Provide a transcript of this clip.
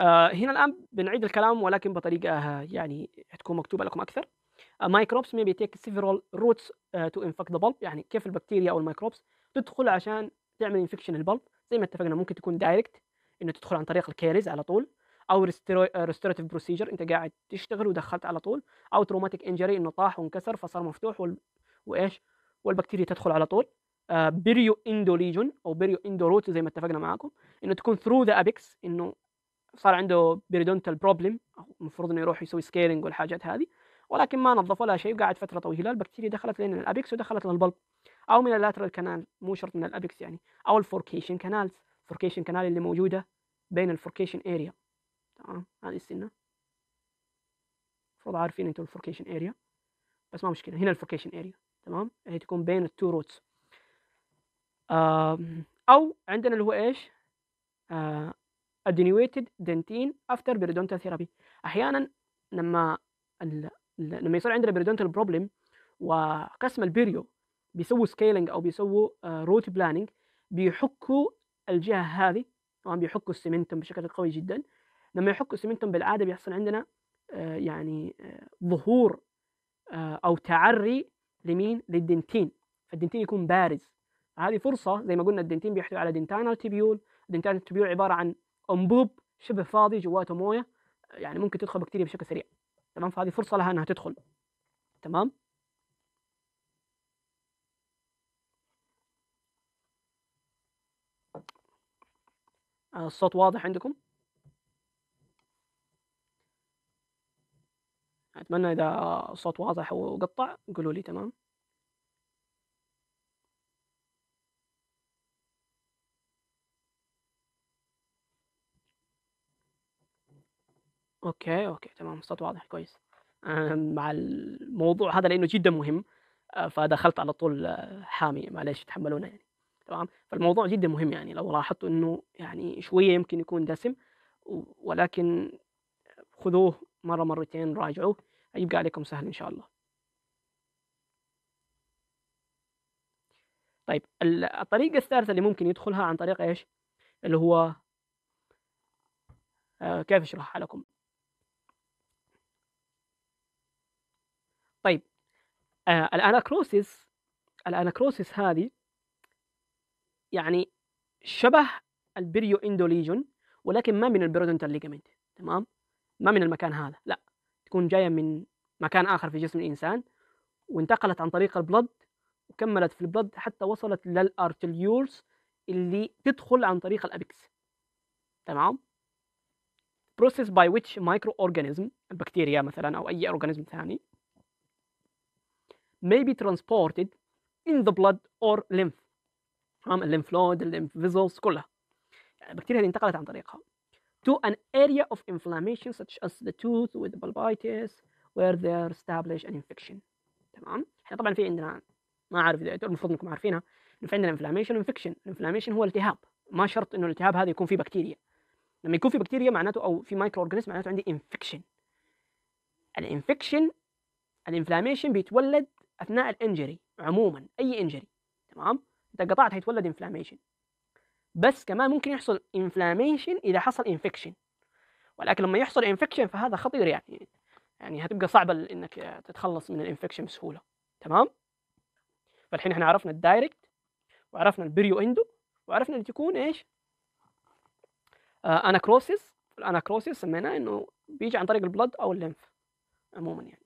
آه هنا الان بنعيد الكلام ولكن بطريقه يعني حتكون مكتوبه لكم اكثر مايكروبس آه، مي be سيفرال روتس تو انفكت ذا infect يعني كيف البكتيريا او الميكروبس تدخل عشان تعمل انفكشن البلب زي ما اتفقنا ممكن تكون دايركت انه تدخل عن طريق الكيريز على طول او ريستوراتيف آه، بروسيجر انت قاعد تشتغل ودخلت على طول او تروماتيك انجري انه طاح وانكسر فصار مفتوح وال... وايش والبكتيريا تدخل على طول آه، بيريو اندو ليجن او بيريو اندو روت زي ما اتفقنا معاكم انه تكون ثرو ذا ابيكس انه صار عنده بيريدونتال بروبلم المفروض انه يروح يسوي سكيلينج والحاجات هذه ولكن ما نظف ولا شيء وقعد فتره طويله البكتيريا دخلت لين الابيكس ودخلت للبلب او من اللاترال كانال مو شرط من الابيكس يعني او الفوركيشن كانال فوركيشن كانال اللي موجوده بين الفوركيشن اريا تمام هذه السنه المفروض عارفين انتم الفوركيشن اريا بس ما مشكله هنا الفوركيشن اريا تمام هي تكون بين التو روتس او عندنا اللي هو ايش آه، attenuated dentin after periodontal therapy احيانا لما ال... لما يصير عندنا periodontal problem وقسم البيريو بيسووا سكيلينج او بيسووا روت آه، بلاننج بيحكوا الجهه هذه طبعا بيحكوا السمنتم بشكل قوي جدا لما يحكوا السمنتم بالعاده بيحصل عندنا آه، يعني آه، ظهور او تعري لمين للدنتين فالدنتين يكون بارز هذه فرصه زي ما قلنا الدنتين بيحتوي على دنتانال تبيول دنتانال تبيول عباره عن انبوب شبه فاضي جواته مويه يعني ممكن تدخل بكتيريا بشكل سريع تمام فهذه فرصه لها انها تدخل تمام آه، الصوت واضح عندكم اتمنى اذا الصوت واضح وقطع قولوا لي تمام أوكي، أوكي، تمام، الصوت واضح كويس. أنا آه، مع الموضوع هذا لإنه جدًا مهم، آه، فدخلت على طول آه، حامي معليش تحملونا يعني، تمام، فالموضوع جدًا مهم يعني لو لاحظتوا إنه يعني شوية يمكن يكون دسم ولكن خذوه مرة، مرتين، راجعوه، هيبقى عليكم سهل إن شاء الله. طيب الطريقة الثالثة اللي ممكن يدخلها عن طريق إيش؟ اللي هو كيف أشرحها لكم؟ طيب آه الاناكروسيس الاناكروسيس هذه يعني شبه البريو اندوليجون ولكن ما من البيرودونتال ليجامنت تمام ما من المكان هذا لا تكون جايه من مكان اخر في جسم الانسان وانتقلت عن طريق البلد وكملت في البلد حتى وصلت للارتليورز اللي تدخل عن طريق الابكس تمام process by which microorganism البكتيريا مثلا او اي اورجانيزم ثاني may be transported in the blood or lymph تمام الليمف نود الليمف فيزلز كلها يعني البكتيريا اللي انتقلت عن طريقها to an area of inflammation such as the tooth with the pulpitis where there establish an infection تمام احنا طبعا في عندنا ما اعرف اذا المفروض انكم عارفينها انه في عندنا inflammation وانفكشن الانفلاميشن هو التهاب ما شرط انه الالتهاب هذا يكون فيه بكتيريا لما يكون في بكتيريا معناته او في مايكرو اورجانيزم معناته عندي انفكشن الانفكشن الانفلاميشن بيتولد اثناء الانجري عموما اي انجري تمام انت قطعت هيتولد انفلاميشن بس كمان ممكن يحصل انفلاميشن اذا حصل انفكشن ولكن لما يحصل انفكشن فهذا خطير يعني يعني هتبقى صعبه انك تتخلص من الانفكشن بسهوله تمام فالحين احنا عرفنا الدايركت وعرفنا البريو اندو وعرفنا اللي تكون ايش اناكروسيس آه، الاناكروسيس سميناه انه بيجي عن طريق البلد او الليمف عموما يعني